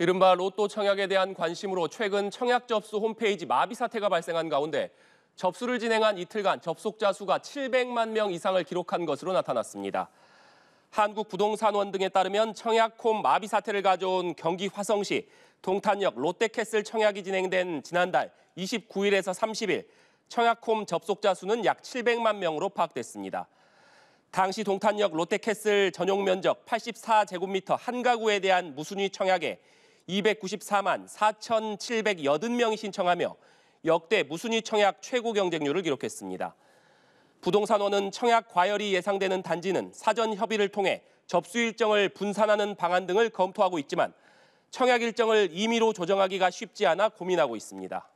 이른바 로또 청약에 대한 관심으로 최근 청약 접수 홈페이지 마비 사태가 발생한 가운데 접수를 진행한 이틀간 접속자 수가 700만 명 이상을 기록한 것으로 나타났습니다. 한국부동산원 등에 따르면 청약홈 마비 사태를 가져온 경기 화성시 동탄역 롯데캐슬 청약이 진행된 지난달 29일에서 30일 청약홈 접속자 수는 약 700만 명으로 파악됐습니다. 당시 동탄역 롯데캐슬 전용 면적 84제곱미터 한 가구에 대한 무순위 청약에 294만 4,780명이 신청하며 역대 무순위 청약 최고 경쟁률을 기록했습니다. 부동산원은 청약 과열이 예상되는 단지는 사전 협의를 통해 접수 일정을 분산하는 방안 등을 검토하고 있지만 청약 일정을 임의로 조정하기가 쉽지 않아 고민하고 있습니다.